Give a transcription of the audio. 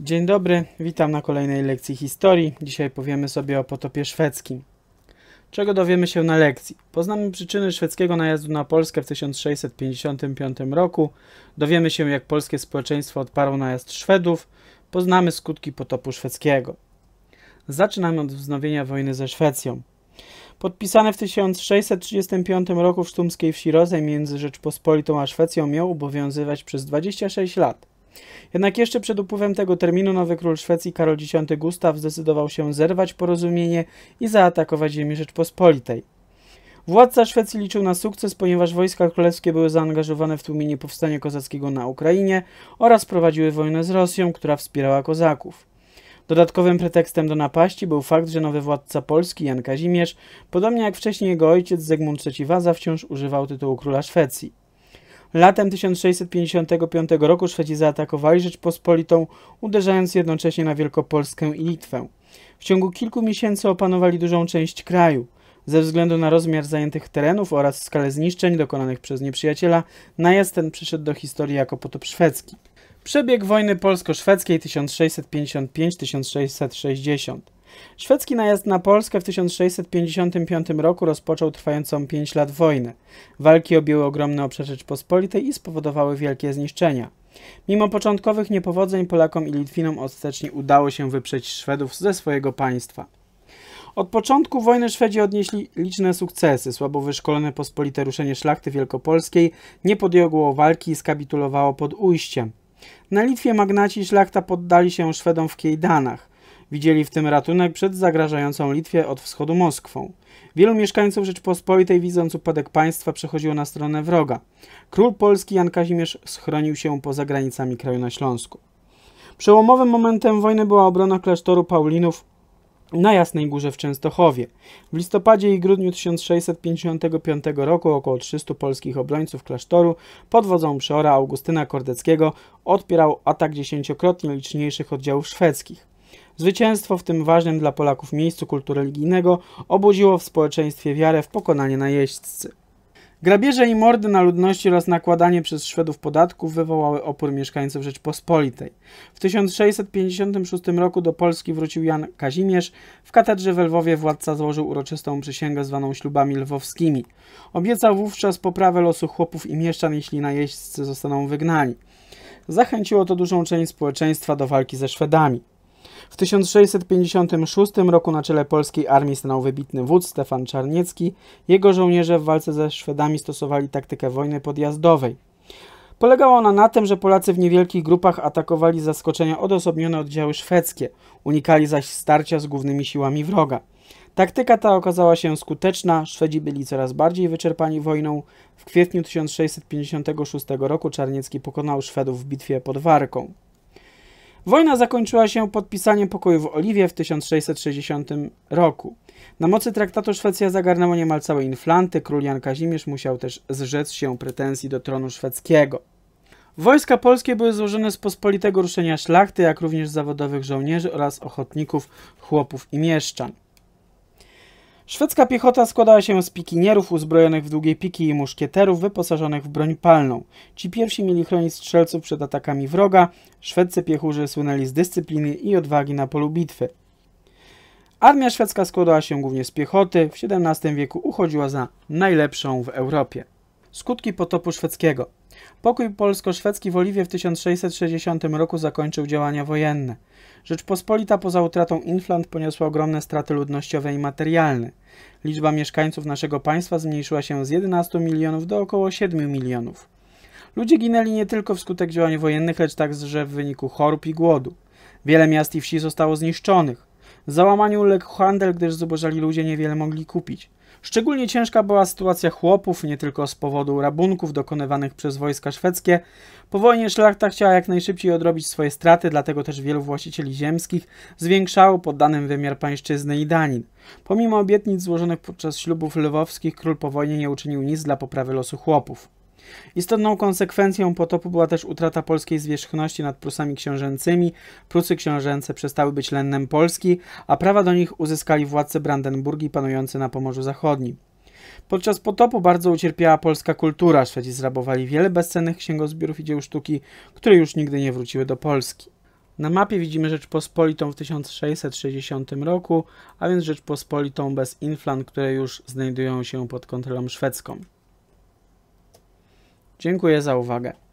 Dzień dobry, witam na kolejnej lekcji historii. Dzisiaj powiemy sobie o potopie szwedzkim. Czego dowiemy się na lekcji? Poznamy przyczyny szwedzkiego najazdu na Polskę w 1655 roku, dowiemy się jak polskie społeczeństwo odparło najazd Szwedów, poznamy skutki potopu szwedzkiego. Zaczynamy od wznowienia wojny ze Szwecją. Podpisany w 1635 roku w sztumskiej wsi Rozej między Rzeczpospolitą a Szwecją miał obowiązywać przez 26 lat. Jednak jeszcze przed upływem tego terminu nowy król Szwecji Karol X Gustaw zdecydował się zerwać porozumienie i zaatakować ziemię Rzeczpospolitej. Władca Szwecji liczył na sukces, ponieważ wojska królewskie były zaangażowane w tłumienie powstania kozackiego na Ukrainie oraz prowadziły wojnę z Rosją, która wspierała kozaków. Dodatkowym pretekstem do napaści był fakt, że nowy władca Polski Jan Kazimierz, podobnie jak wcześniej jego ojciec Zygmunt III Waza, wciąż używał tytułu króla Szwecji. Latem 1655 roku Szwedzi zaatakowali Rzeczpospolitą, uderzając jednocześnie na Wielkopolskę i Litwę. W ciągu kilku miesięcy opanowali dużą część kraju. Ze względu na rozmiar zajętych terenów oraz skalę zniszczeń dokonanych przez nieprzyjaciela, najazd ten przyszedł do historii jako potop szwedzki. Przebieg wojny polsko-szwedzkiej 1655-1660 Szwedzki najazd na Polskę w 1655 roku rozpoczął trwającą 5 lat wojnę. Walki objęły ogromną obszar Rzeczpospolitej i spowodowały wielkie zniszczenia. Mimo początkowych niepowodzeń Polakom i Litwinom ostatecznie udało się wyprzeć Szwedów ze swojego państwa. Od początku wojny Szwedzi odnieśli liczne sukcesy. Słabo wyszkolone pospolite ruszenie szlachty wielkopolskiej nie podjęło walki i skapitulowało pod ujściem. Na Litwie magnaci szlachta poddali się Szwedom w Kiejdanach. Widzieli w tym ratunek przed zagrażającą Litwie od wschodu Moskwą. Wielu mieszkańców Rzeczpospolitej, widząc upadek państwa, przechodziło na stronę wroga. Król Polski Jan Kazimierz schronił się poza granicami kraju na Śląsku. Przełomowym momentem wojny była obrona klasztoru Paulinów na Jasnej Górze w Częstochowie. W listopadzie i grudniu 1655 roku około 300 polskich obrońców klasztoru pod wodzą przeora Augustyna Kordeckiego odpierał atak dziesięciokrotnie liczniejszych oddziałów szwedzkich. Zwycięstwo w tym ważnym dla Polaków miejscu kultu religijnego obudziło w społeczeństwie wiarę w pokonanie najeźdźcy. Grabieże i mordy na ludności oraz nakładanie przez Szwedów podatków wywołały opór mieszkańców Rzeczpospolitej. W 1656 roku do Polski wrócił Jan Kazimierz. W katedrze w Lwowie władca złożył uroczystą przysięgę zwaną ślubami lwowskimi. Obiecał wówczas poprawę losu chłopów i mieszczan, jeśli najeźdźcy zostaną wygnani. Zachęciło to dużą część społeczeństwa do walki ze Szwedami. W 1656 roku na czele polskiej armii stanął wybitny wódz Stefan Czarniecki. Jego żołnierze w walce ze Szwedami stosowali taktykę wojny podjazdowej. Polegała ona na tym, że Polacy w niewielkich grupach atakowali zaskoczenia odosobnione oddziały szwedzkie, unikali zaś starcia z głównymi siłami wroga. Taktyka ta okazała się skuteczna, Szwedzi byli coraz bardziej wyczerpani wojną. W kwietniu 1656 roku Czarniecki pokonał Szwedów w bitwie pod Warką. Wojna zakończyła się podpisaniem pokoju w Oliwie w 1660 roku. Na mocy traktatu Szwecja zagarnęła niemal całe Inflanty, król Jan Kazimierz musiał też zrzec się pretensji do tronu szwedzkiego. Wojska polskie były złożone z pospolitego ruszenia szlachty, jak również zawodowych żołnierzy oraz ochotników, chłopów i mieszczan. Szwedzka piechota składała się z pikinierów uzbrojonych w długie piki i muszkieterów wyposażonych w broń palną. Ci pierwsi mieli chronić strzelców przed atakami wroga, szwedcy piechurzy słynęli z dyscypliny i odwagi na polu bitwy. Armia szwedzka składała się głównie z piechoty, w XVII wieku uchodziła za najlepszą w Europie. Skutki potopu szwedzkiego – Pokój polsko-szwedzki w Oliwie w 1660 roku zakończył działania wojenne. Rzeczpospolita poza utratą Inflant poniosła ogromne straty ludnościowe i materialne. Liczba mieszkańców naszego państwa zmniejszyła się z 11 milionów do około 7 milionów. Ludzie ginęli nie tylko wskutek działań wojennych, lecz także w wyniku chorób i głodu. Wiele miast i wsi zostało zniszczonych. Załamaniu uległ handel, gdyż zubożali ludzie niewiele mogli kupić. Szczególnie ciężka była sytuacja chłopów, nie tylko z powodu rabunków dokonywanych przez wojska szwedzkie. Po wojnie szlachta chciała jak najszybciej odrobić swoje straty, dlatego też wielu właścicieli ziemskich zwiększało poddanym wymiar pańszczyzny i danin. Pomimo obietnic złożonych podczas ślubów lwowskich, król po wojnie nie uczynił nic dla poprawy losu chłopów. Istotną konsekwencją potopu była też utrata polskiej zwierzchności nad Prusami książęcymi. Prusy książęce przestały być lennem Polski, a prawa do nich uzyskali władcy Brandenburgii panujący na Pomorzu Zachodnim. Podczas potopu bardzo ucierpiała polska kultura. Szwedzi zrabowali wiele bezcennych księgozbiorów i dzieł sztuki, które już nigdy nie wróciły do Polski. Na mapie widzimy Rzeczpospolitą w 1660 roku, a więc Rzeczpospolitą bez Inflan, które już znajdują się pod kontrolą szwedzką. Dziękuję za uwagę.